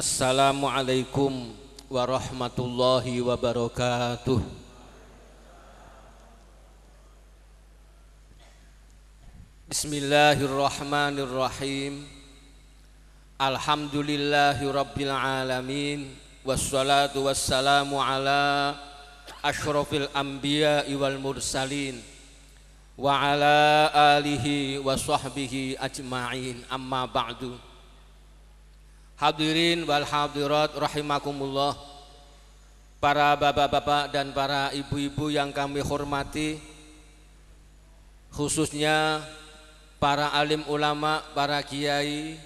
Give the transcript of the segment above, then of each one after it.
Assalamualaikum warahmatullahi wabarakatuh. Bismillahirrahmanirrahim. Alhamdulillahirabbil alamin wassalatu wassalamu ala asyrofil anbiya wal mursalin wa ala alihi wa sahbihi ajma'in amma ba'du. Hadirin wal hadirat rahimakumullah. Para bapak-bapak dan para ibu-ibu yang kami hormati, khususnya para alim ulama, para kiai,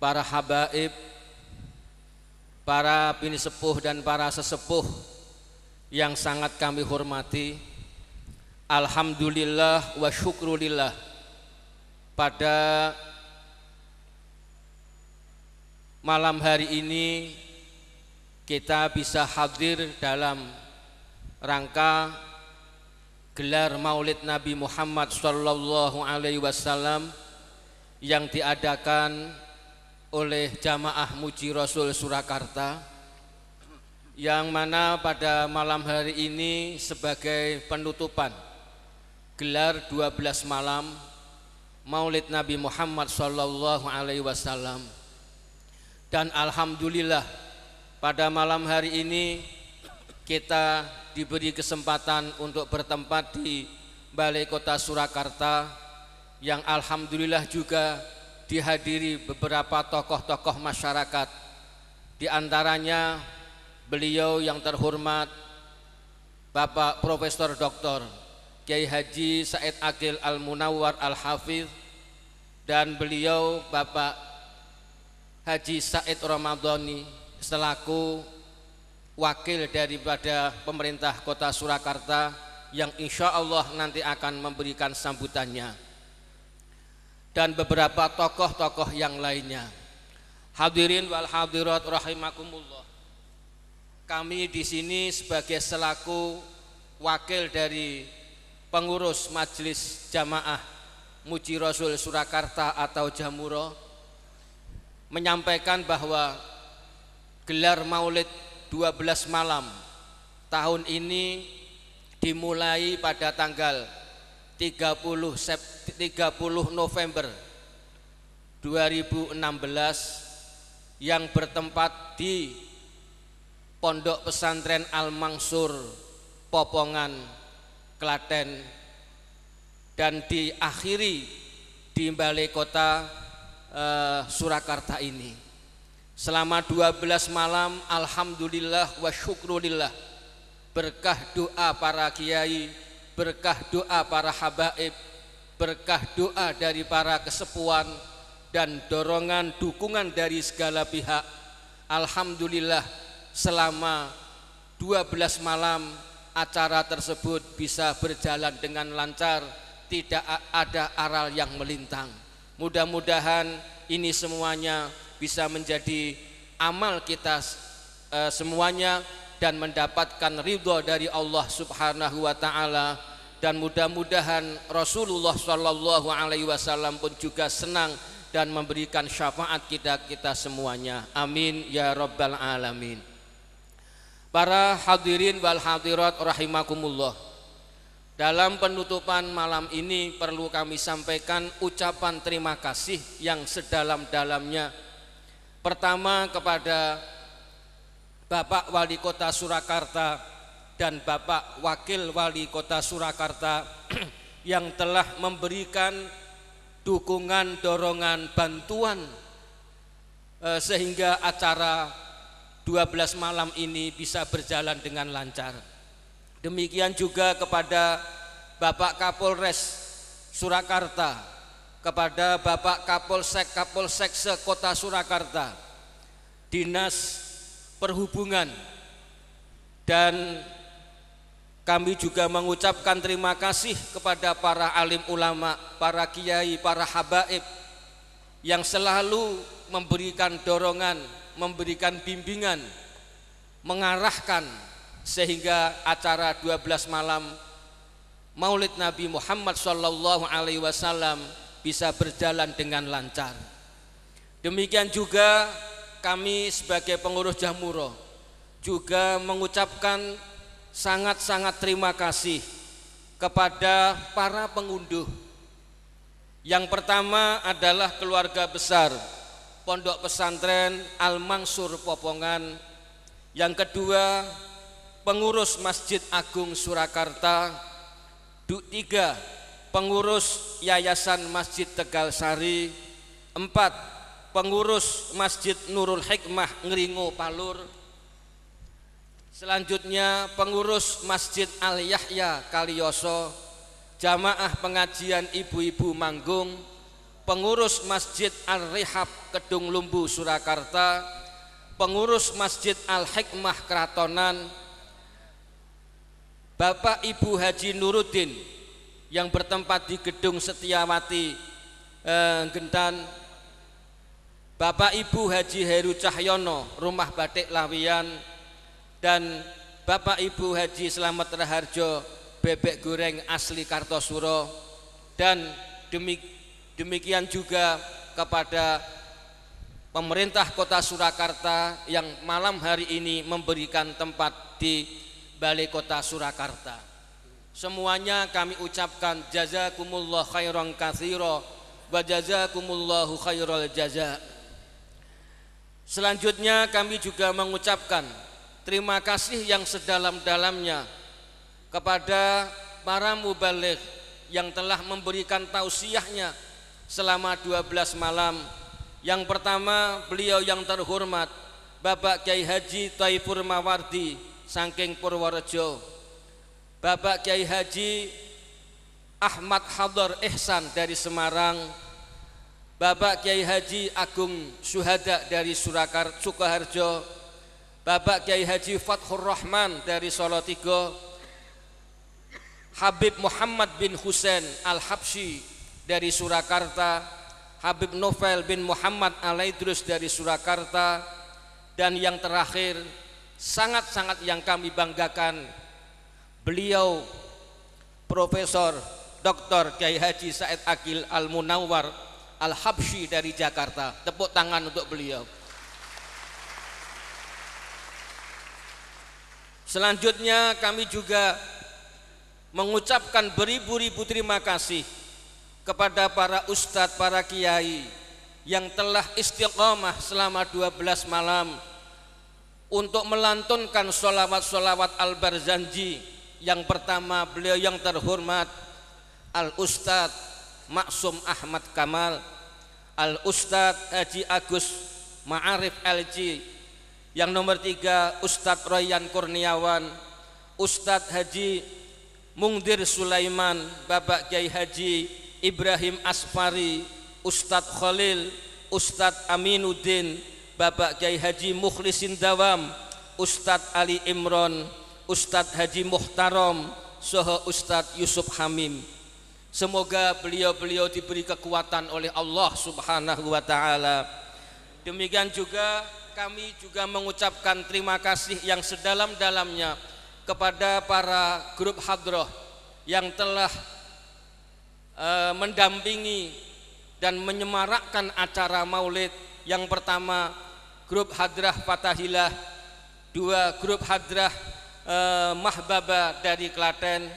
para habaib, para sepuh dan para sesepuh yang sangat kami hormati. Alhamdulillah wa syukrulillah pada malam hari ini kita bisa hadir dalam rangka gelar Maulid Nabi Muhammad Shallallahu Alaihi Wasallam yang diadakan oleh Jamaah Muji Rasul Surakarta yang mana pada malam hari ini sebagai penutupan gelar 12 malam Maulid Nabi Muhammad Shallallahu Alaihi Wasallam dan alhamdulillah pada malam hari ini kita diberi kesempatan untuk bertempat di Balai Kota Surakarta yang alhamdulillah juga dihadiri beberapa tokoh-tokoh masyarakat di antaranya beliau yang terhormat Bapak Profesor Doktor Kiai Haji Said Akil Al Munawar Al hafidh dan beliau Bapak Haji Said Ramadhani selaku wakil daripada pemerintah kota Surakarta yang insya Allah nanti akan memberikan sambutannya dan beberapa tokoh-tokoh yang lainnya hadirin wal hadirat rahimakumullah kami di sini sebagai selaku wakil dari pengurus majelis jamaah Muji Rasul Surakarta atau Jamuro menyampaikan bahwa gelar Maulid 12 malam tahun ini dimulai pada tanggal 30 Sep 30 November 2016 yang bertempat di Pondok Pesantren Al Mangsur Popongan Klaten dan diakhiri di balai kota uh, Surakarta ini. Selama 12 malam alhamdulillah wa syukrulillah. Berkah doa para kiai, berkah doa para habaib, berkah doa dari para kesepuan dan dorongan dukungan dari segala pihak. Alhamdulillah selama 12 malam acara tersebut bisa berjalan dengan lancar, tidak ada aral yang melintang. Mudah-mudahan ini semuanya bisa menjadi amal kita e, semuanya dan mendapatkan ridho dari Allah Subhanahu wa taala dan mudah-mudahan Rasulullah Shallallahu alaihi wasallam pun juga senang dan memberikan syafaat kita kita semuanya. Amin ya rabbal alamin. Para hadirin wal hadirat rahimakumullah. Dalam penutupan malam ini perlu kami sampaikan ucapan terima kasih yang sedalam-dalamnya. Pertama kepada Bapak Wali Kota Surakarta dan Bapak Wakil Wali Kota Surakarta yang telah memberikan dukungan, dorongan, bantuan e, sehingga acara 12 malam ini bisa berjalan dengan lancar. Demikian juga kepada Bapak Kapolres Surakarta, kepada Bapak Kapolsek Kapolsek Kota Surakarta, Dinas Perhubungan, dan kami juga mengucapkan terima kasih kepada para alim ulama, para kiai, para habaib yang selalu memberikan dorongan, memberikan bimbingan, mengarahkan sehingga acara 12 malam Maulid Nabi Muhammad saw Alaihi Wasallam bisa berjalan dengan lancar. Demikian juga kami sebagai pengurus Jamuro juga mengucapkan sangat-sangat terima kasih kepada para pengunduh. Yang pertama adalah keluarga besar Pondok Pesantren Al-Mansur Popongan. Yang kedua, pengurus Masjid Agung Surakarta Duk tiga pengurus Yayasan Masjid Tegal Sari empat pengurus Masjid Nurul Hikmah Ngeringo Palur selanjutnya pengurus Masjid Al Yahya Kalioso jamaah pengajian ibu-ibu Manggung pengurus Masjid Al-Rihab Kedung Lumbu Surakarta, pengurus Masjid Al-Hikmah Keratonan, Bapak Ibu Haji Nuruddin yang bertempat di Gedung Setiawati eh, Gentan Bapak Ibu Haji Heru Cahyono Rumah Batik Lawian dan Bapak Ibu Haji Selamat Raharjo Bebek Goreng Asli Kartosuro dan demikian juga kepada pemerintah kota Surakarta yang malam hari ini memberikan tempat di Balai Kota Surakarta. Semuanya kami ucapkan jazakumullah khairan kathiro wa jazakumullahu khairal jaza. Selanjutnya kami juga mengucapkan terima kasih yang sedalam-dalamnya kepada para mubalik yang telah memberikan tausiahnya selama 12 malam. Yang pertama beliau yang terhormat Bapak Kiai Haji Taifur Mawardi Sangking Purworejo Bapak Kiai Haji Ahmad Hadar Ihsan dari Semarang Bapak Kiai Haji Agung Suhada dari Surakarta Sukoharjo Bapak Kiai Haji Fathur Rahman dari Solotigo Habib Muhammad bin Hussein Al-Habsyi dari Surakarta Habib Novel bin Muhammad Alaidrus dari Surakarta dan yang terakhir sangat-sangat yang kami banggakan beliau Profesor Dr. Kiai Haji Said Akil Al Munawar Al Habsyi dari Jakarta. Tepuk tangan untuk beliau. Selanjutnya kami juga mengucapkan beribu-ribu terima kasih kepada para ustadz, para kiai yang telah istiqomah selama 12 malam untuk melantunkan solawat-solawat al-barzanji yang pertama beliau yang terhormat al-ustad Maksum Ahmad Kamal al-ustad Haji Agus Ma'arif LG yang nomor tiga Ustadz Royan Kurniawan Ustadz Haji Mungdir Sulaiman Bapak Kiai Haji Ibrahim Asfari Ustadz Khalil Ustadz Aminuddin Bapak Kiai Haji Mukhlisin Dawam Ustadz Ali Imron Ustadz Haji Muhtarom Soho Ustadz Yusuf Hamim Semoga beliau-beliau diberi kekuatan oleh Allah subhanahu wa ta'ala Demikian juga kami juga mengucapkan terima kasih yang sedalam-dalamnya Kepada para grup hadroh yang telah uh, mendampingi dan menyemarakkan acara maulid yang pertama grup Hadrah Fatahilah, dua grup Hadrah eh, Mahbaba dari Klaten,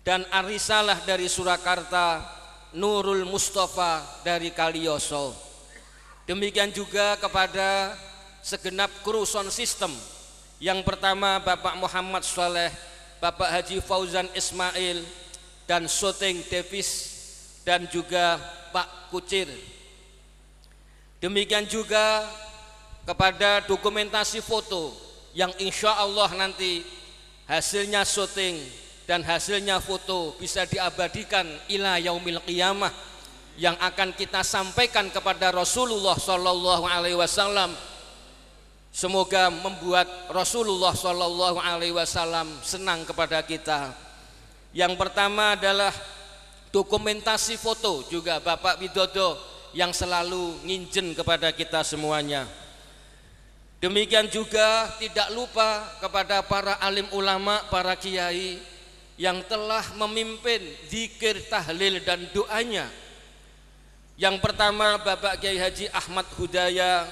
dan Arisalah dari Surakarta, Nurul Mustafa dari Kalioso. Demikian juga kepada segenap kru sound system. Yang pertama Bapak Muhammad Soleh, Bapak Haji Fauzan Ismail, dan Soteng Davis, dan juga Pak Kucir Demikian juga kepada dokumentasi foto yang insya Allah nanti hasilnya syuting dan hasilnya foto bisa diabadikan ila yaumil qiyamah yang akan kita sampaikan kepada Rasulullah Shallallahu Alaihi Wasallam semoga membuat Rasulullah Shallallahu Alaihi Wasallam senang kepada kita yang pertama adalah dokumentasi foto juga Bapak Widodo yang selalu nginjen kepada kita semuanya. Demikian juga tidak lupa kepada para alim ulama, para kiai yang telah memimpin zikir, tahlil dan doanya. Yang pertama Bapak Kiai Haji Ahmad Hudaya,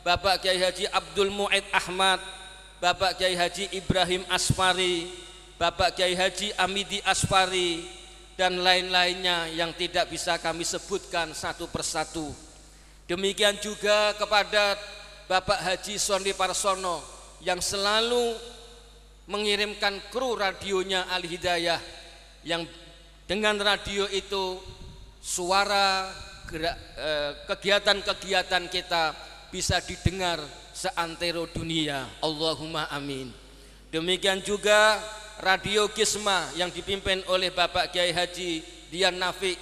Bapak Kiai Haji Abdul Muid Ahmad, Bapak Kiai Haji Ibrahim Asfari, Bapak Kiai Haji Amidi Asfari, dan lain-lainnya yang tidak bisa kami sebutkan satu persatu. Demikian juga kepada Bapak Haji Soni Parsono yang selalu mengirimkan kru radionya Al Hidayah yang dengan radio itu suara eh, kegiatan-kegiatan kita bisa didengar seantero dunia. Allahumma amin. Demikian juga Radio Gisma yang dipimpin oleh Bapak Kiai Haji Dian Nafik.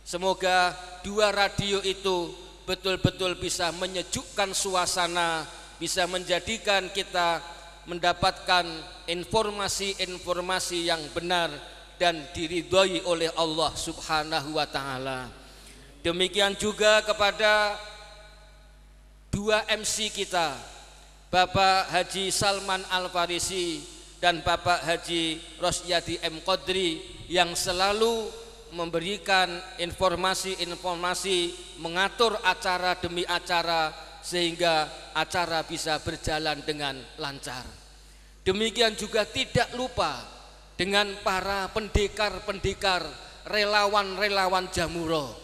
Semoga dua radio itu betul-betul bisa menyejukkan suasana, bisa menjadikan kita mendapatkan informasi-informasi yang benar dan diridhoi oleh Allah Subhanahu wa taala. Demikian juga kepada dua MC kita, Bapak Haji Salman Al Farisi dan Bapak Haji Rosyadi M. Kodri yang selalu memberikan informasi-informasi mengatur acara demi acara sehingga acara bisa berjalan dengan lancar. Demikian juga tidak lupa dengan para pendekar-pendekar relawan-relawan Jamuro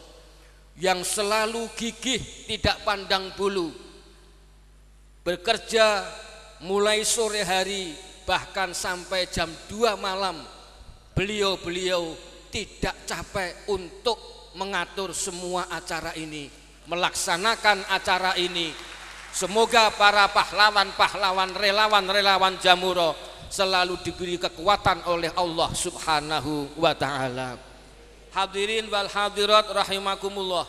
yang selalu gigih tidak pandang bulu bekerja mulai sore hari bahkan sampai jam 2 malam beliau-beliau tidak capek untuk mengatur semua acara ini melaksanakan acara ini semoga para pahlawan-pahlawan relawan-relawan Jamuro selalu diberi kekuatan oleh Allah subhanahu wa ta'ala hadirin wal hadirat rahimakumullah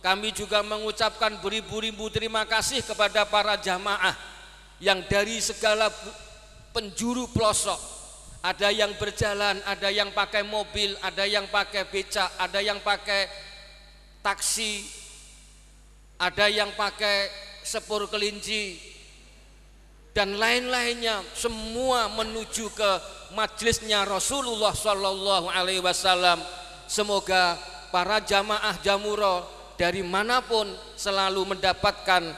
kami juga mengucapkan beribu-ribu terima kasih kepada para jamaah yang dari segala penjuru pelosok ada yang berjalan, ada yang pakai mobil, ada yang pakai becak, ada yang pakai taksi, ada yang pakai sepur kelinci, dan lain-lainnya semua menuju ke majelisnya Rasulullah saw. Semoga para jamaah jamuro dari manapun selalu mendapatkan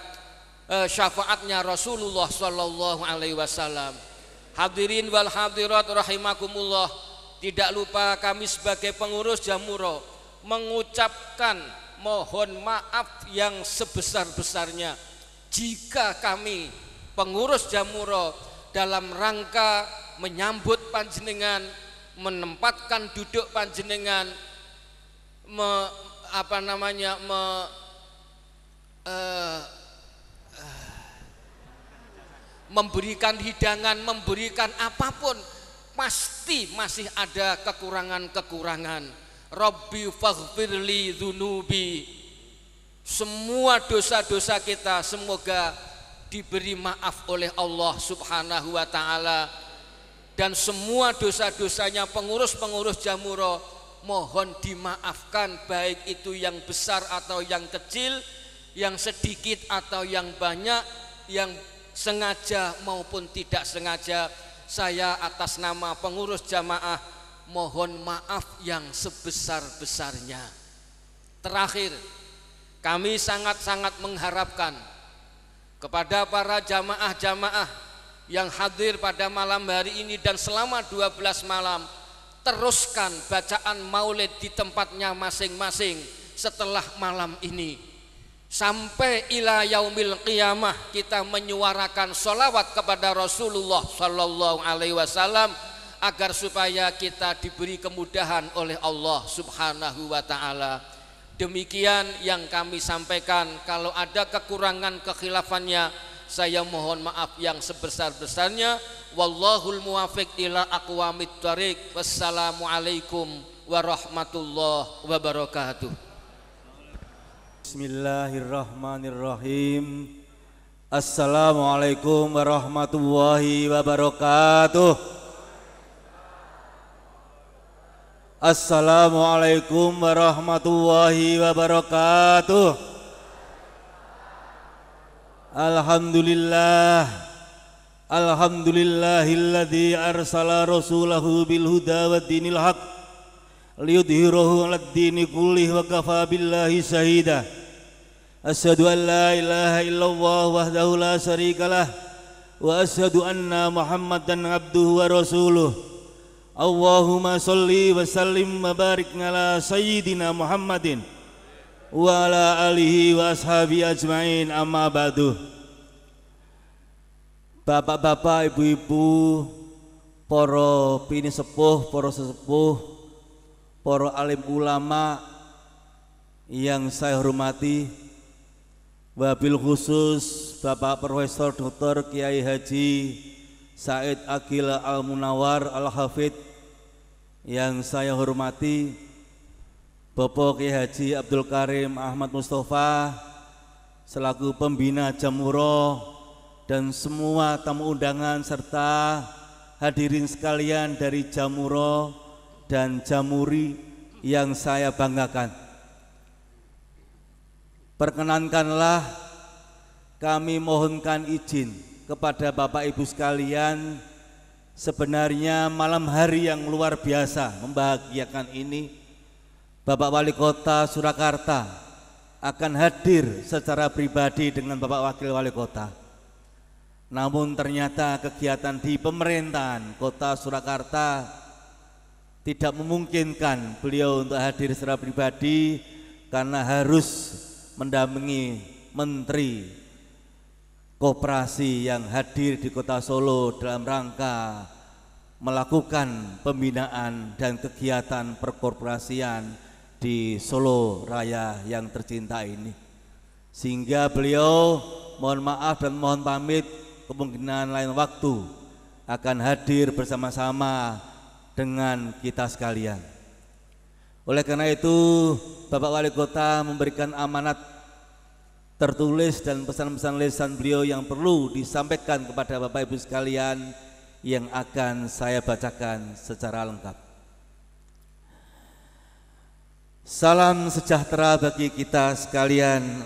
eh, syafaatnya Rasulullah saw. Hadirin wal hadirat rahimakumullah. Tidak lupa kami sebagai pengurus Jamuro mengucapkan mohon maaf yang sebesar-besarnya jika kami pengurus Jamuro dalam rangka menyambut panjenengan, menempatkan duduk panjenengan, me, apa namanya me, uh, memberikan hidangan, memberikan apapun, pasti masih ada kekurangan-kekurangan. Rabbi faghfirli dhunubi. Semua dosa-dosa kita semoga diberi maaf oleh Allah Subhanahu wa taala dan semua dosa-dosanya pengurus-pengurus Jamuro mohon dimaafkan baik itu yang besar atau yang kecil, yang sedikit atau yang banyak, yang sengaja maupun tidak sengaja saya atas nama pengurus jamaah mohon maaf yang sebesar-besarnya terakhir kami sangat-sangat mengharapkan kepada para jamaah-jamaah yang hadir pada malam hari ini dan selama 12 malam teruskan bacaan maulid di tempatnya masing-masing setelah malam ini sampai ila yaumil qiyamah kita menyuarakan sholawat kepada Rasulullah Sallallahu Alaihi Wasallam agar supaya kita diberi kemudahan oleh Allah Subhanahu wa taala. Demikian yang kami sampaikan. Kalau ada kekurangan kekhilafannya, saya mohon maaf yang sebesar-besarnya. Wallahul muwafiq ila aqwamit tariq Wassalamualaikum warahmatullahi wabarakatuh. Bismillahirrahmanirrahim. Assalamualaikum warahmatullahi wabarakatuh. Assalamualaikum warahmatullahi wabarakatuh. Alhamdulillah. Alhamdulillahilladzi arsala rasulahu bilhuda wa dinil haqq liyudhhirahu 'ala dini kullih wa kafa billahi shahida asyhadu an la ilaha illallah wahdahu la syarika lah wa asyhadu anna muhammadan abduhu wa rasuluh Allahumma salli wa sallim wa barik ala sayyidina Muhammadin wa ala alihi wa ashabi ajmain amma ba'du Bapak-bapak, ibu-ibu, para pini sepuh, para sesepuh, para alim ulama yang saya hormati wabil khusus Bapak Profesor Dr. Kiai Haji Said Akil Al Munawar Al Hafid yang saya hormati Bapak Kiai Haji Abdul Karim Ahmad Mustafa selaku pembina Jamuro dan semua tamu undangan serta hadirin sekalian dari Jamuro dan jamuri yang saya banggakan. Perkenankanlah kami mohonkan izin kepada Bapak Ibu sekalian sebenarnya malam hari yang luar biasa membahagiakan ini Bapak Wali Kota Surakarta akan hadir secara pribadi dengan Bapak Wakil Wali Kota. Namun ternyata kegiatan di pemerintahan Kota Surakarta tidak memungkinkan beliau untuk hadir secara pribadi karena harus mendampingi menteri koperasi yang hadir di kota Solo dalam rangka melakukan pembinaan dan kegiatan perkorporasian di Solo Raya yang tercinta ini. Sehingga beliau mohon maaf dan mohon pamit kemungkinan lain waktu akan hadir bersama-sama dengan kita sekalian. Oleh karena itu, Bapak Wali Kota memberikan amanat tertulis dan pesan-pesan lisan beliau yang perlu disampaikan kepada Bapak Ibu sekalian yang akan saya bacakan secara lengkap. Salam sejahtera bagi kita sekalian.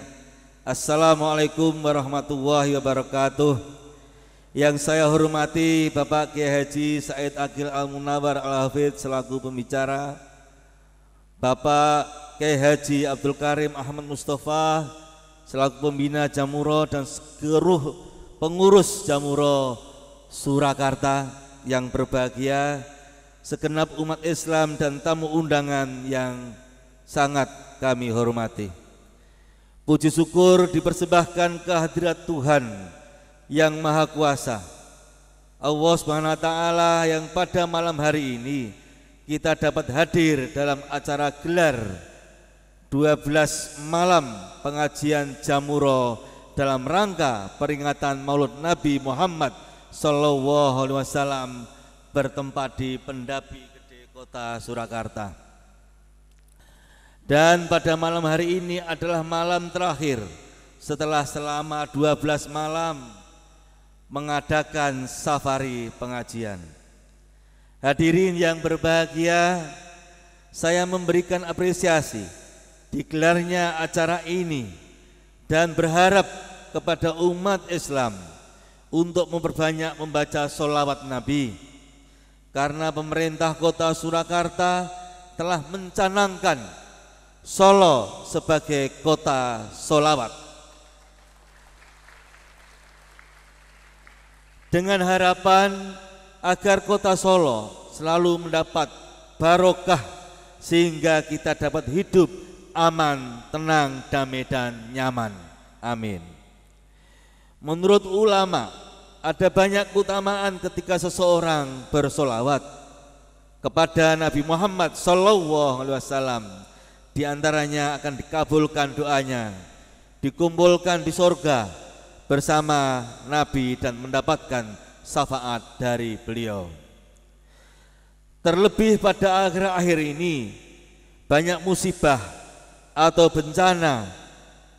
Assalamualaikum warahmatullahi wabarakatuh. Yang saya hormati Bapak Kiai Haji Said Akil Al Munawar Al Hafid selaku pembicara, Bapak Kiai Haji Abdul Karim Ahmad Mustafa selaku pembina Jamuro dan seluruh pengurus Jamuro Surakarta yang berbahagia, segenap umat Islam dan tamu undangan yang sangat kami hormati. Puji syukur dipersembahkan kehadirat Tuhan yang maha kuasa Allah subhanahu wa ta'ala yang pada malam hari ini kita dapat hadir dalam acara gelar 12 malam pengajian Jamuro dalam rangka peringatan Maulid Nabi Muhammad Sallallahu Alaihi Wasallam bertempat di Pendapi Gede Kota Surakarta. Dan pada malam hari ini adalah malam terakhir setelah selama 12 malam mengadakan safari pengajian. Hadirin yang berbahagia, saya memberikan apresiasi digelarnya acara ini dan berharap kepada umat Islam untuk memperbanyak membaca solawat Nabi karena pemerintah kota Surakarta telah mencanangkan Solo sebagai kota solawat. dengan harapan agar kota Solo selalu mendapat barokah sehingga kita dapat hidup aman, tenang, damai dan nyaman. Amin. Menurut ulama, ada banyak keutamaan ketika seseorang bersolawat kepada Nabi Muhammad SAW. Di antaranya akan dikabulkan doanya, dikumpulkan di sorga, bersama Nabi dan mendapatkan syafaat dari beliau. Terlebih pada akhir-akhir ini banyak musibah atau bencana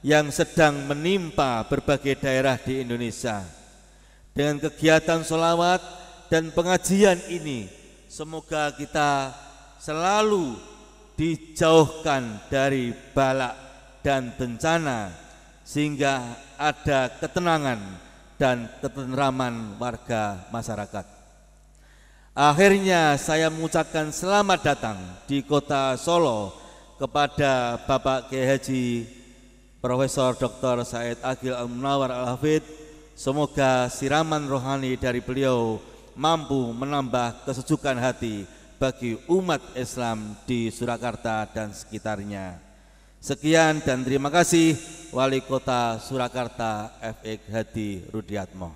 yang sedang menimpa berbagai daerah di Indonesia. Dengan kegiatan sholawat dan pengajian ini, semoga kita selalu dijauhkan dari balak dan bencana sehingga ada ketenangan dan ketenraman warga masyarakat. Akhirnya saya mengucapkan selamat datang di kota Solo kepada Bapak K. Haji Profesor Dr. Said Agil Al Munawar Al Hafid. Semoga siraman rohani dari beliau mampu menambah kesejukan hati bagi umat Islam di Surakarta dan sekitarnya. Sekian dan terima kasih Wali Kota Surakarta F.X. Hadi Rudiatmo.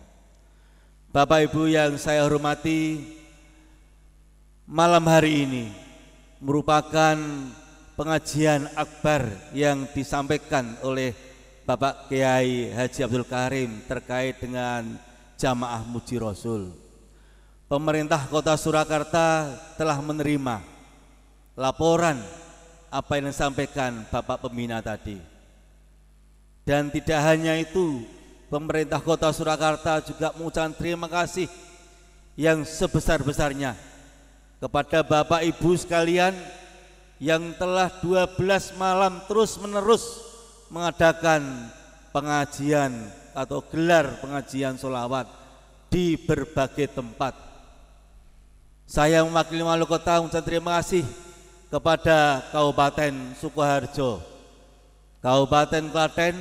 Bapak Ibu yang saya hormati, malam hari ini merupakan pengajian akbar yang disampaikan oleh Bapak Kiai Haji Abdul Karim terkait dengan jamaah Muji Rasul. Pemerintah Kota Surakarta telah menerima laporan apa yang disampaikan Bapak Pembina tadi. Dan tidak hanya itu, pemerintah kota Surakarta juga mengucapkan terima kasih yang sebesar-besarnya kepada Bapak Ibu sekalian yang telah 12 malam terus-menerus mengadakan pengajian atau gelar pengajian solawat di berbagai tempat. Saya mewakili Maluku Kota mengucapkan terima kasih kepada Kabupaten Sukoharjo, Kabupaten Klaten,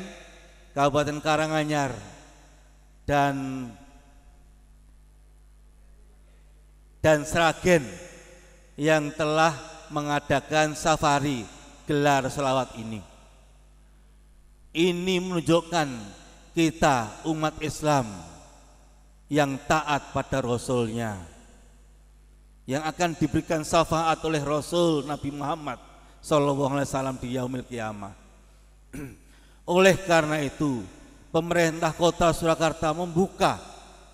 Kabupaten Karanganyar, dan dan Sragen yang telah mengadakan safari gelar selawat ini. Ini menunjukkan kita umat Islam yang taat pada Rasulnya yang akan diberikan syafaat oleh Rasul Nabi Muhammad Sallallahu Alaihi Wasallam di Yaumil Kiamah. oleh karena itu, pemerintah kota Surakarta membuka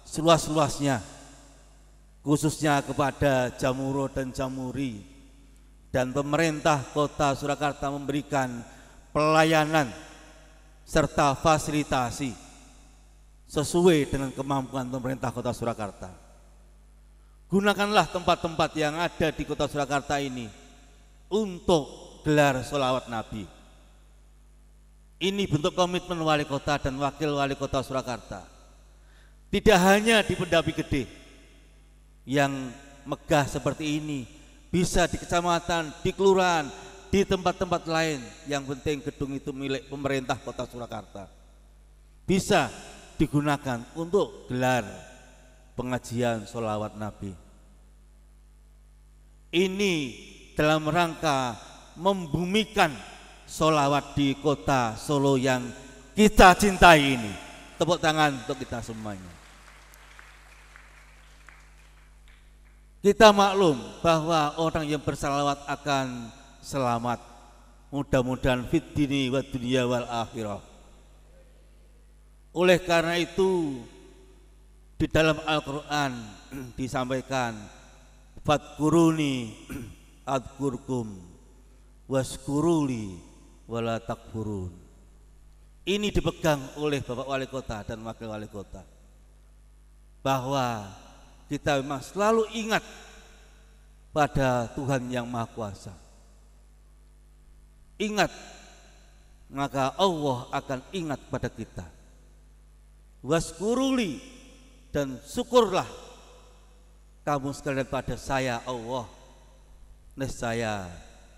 seluas-luasnya khususnya kepada Jamuro dan Jamuri dan pemerintah kota Surakarta memberikan pelayanan serta fasilitasi sesuai dengan kemampuan pemerintah kota Surakarta. Gunakanlah tempat-tempat yang ada di kota Surakarta ini untuk gelar sholawat Nabi. Ini bentuk komitmen wali kota dan wakil wali kota Surakarta. Tidak hanya di pendapi gede yang megah seperti ini, bisa di kecamatan, di kelurahan, di tempat-tempat lain. Yang penting gedung itu milik pemerintah kota Surakarta. Bisa digunakan untuk gelar pengajian solawat Nabi. Ini dalam rangka membumikan solawat di kota Solo yang kita cintai ini. Tepuk tangan untuk kita semuanya. Kita maklum bahwa orang yang bersalawat akan selamat. Mudah-mudahan fit dini wa dunia wal akhirah. Oleh karena itu di dalam Al-Quran disampaikan Fadkuruni adkurkum waskuruli wala takfurun ini dipegang oleh Bapak Wali Kota dan Wakil Wali Kota bahwa kita memang selalu ingat pada Tuhan yang Maha Kuasa ingat maka Allah akan ingat pada kita waskuruli dan syukurlah kamu sekalian pada saya Allah nescaya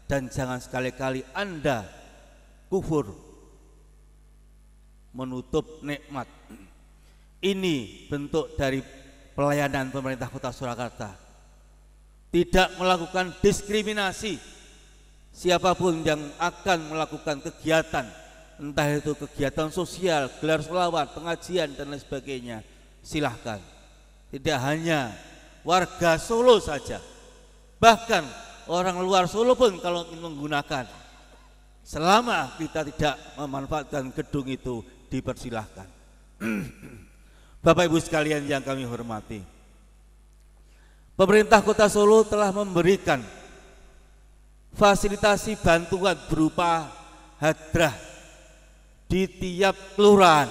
dan jangan sekali-kali Anda kufur menutup nikmat. Ini bentuk dari pelayanan pemerintah Kota Surakarta. Tidak melakukan diskriminasi siapapun yang akan melakukan kegiatan entah itu kegiatan sosial, gelar selawat, pengajian dan lain sebagainya silahkan. Tidak hanya warga Solo saja, bahkan orang luar Solo pun kalau ingin menggunakan, selama kita tidak memanfaatkan gedung itu dipersilahkan. Bapak Ibu sekalian yang kami hormati, pemerintah Kota Solo telah memberikan fasilitasi bantuan berupa hadrah di tiap kelurahan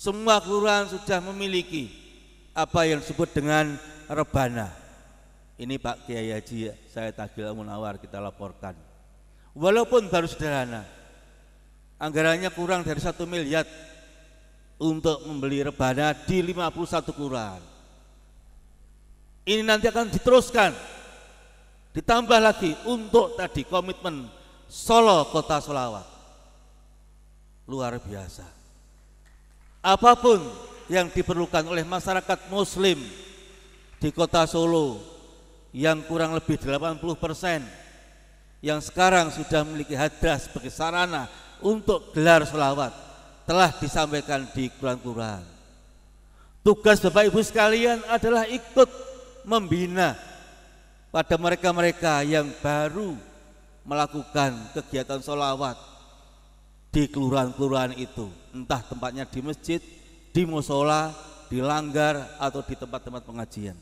semua kelurahan sudah memiliki apa yang disebut dengan rebana. Ini Pak Kiai Haji, saya Tagil Munawar kita laporkan. Walaupun baru sederhana, anggarannya kurang dari satu miliar untuk membeli rebana di 51 kelurahan. Ini nanti akan diteruskan, ditambah lagi untuk tadi komitmen Solo Kota Solawat. Luar biasa apapun yang diperlukan oleh masyarakat muslim di kota Solo yang kurang lebih 80 persen yang sekarang sudah memiliki hadrah sebagai sarana untuk gelar selawat telah disampaikan di Quran-Quran. Tugas Bapak Ibu sekalian adalah ikut membina pada mereka-mereka yang baru melakukan kegiatan solawat di kelurahan-kelurahan itu entah tempatnya di masjid, di musola, di langgar atau di tempat-tempat pengajian.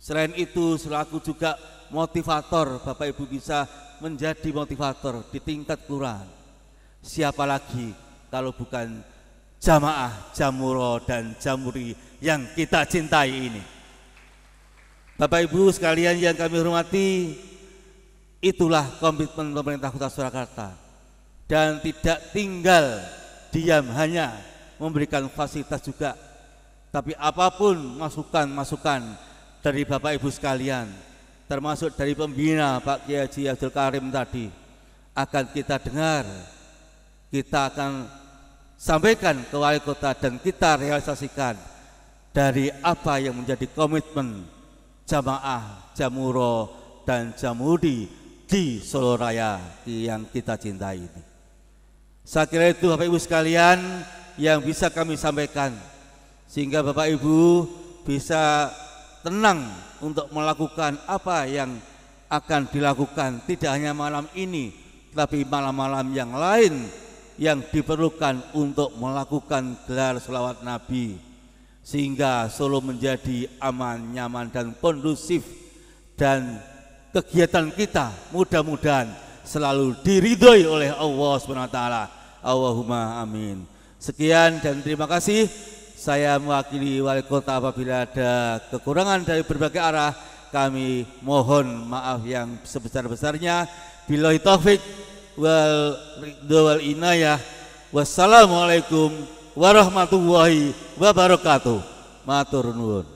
Selain itu, selaku juga motivator, Bapak Ibu bisa menjadi motivator di tingkat kelurahan. Siapa lagi kalau bukan jamaah, jamuro dan jamuri yang kita cintai ini. Bapak Ibu sekalian yang kami hormati, itulah komitmen pemerintah Kota Surakarta dan tidak tinggal diam hanya memberikan fasilitas juga tapi apapun masukan-masukan dari Bapak Ibu sekalian termasuk dari pembina Pak Kiai Haji Abdul Karim tadi akan kita dengar kita akan sampaikan ke wali kota dan kita realisasikan dari apa yang menjadi komitmen jamaah Jamuro dan Jamudi di Solo Raya yang kita cintai ini. Saya kira itu Bapak Ibu sekalian yang bisa kami sampaikan sehingga Bapak Ibu bisa tenang untuk melakukan apa yang akan dilakukan tidak hanya malam ini tapi malam-malam yang lain yang diperlukan untuk melakukan gelar selawat Nabi sehingga Solo menjadi aman, nyaman dan kondusif dan kegiatan kita mudah-mudahan selalu diridhoi oleh Allah Subhanahu wa taala. Allahumma amin. Sekian dan terima kasih. Saya mewakili wali kota apabila ada kekurangan dari berbagai arah kami mohon maaf yang sebesar-besarnya. Billahi taufik wal wal inayah. Wassalamualaikum warahmatullahi wabarakatuh. Matur nuwun.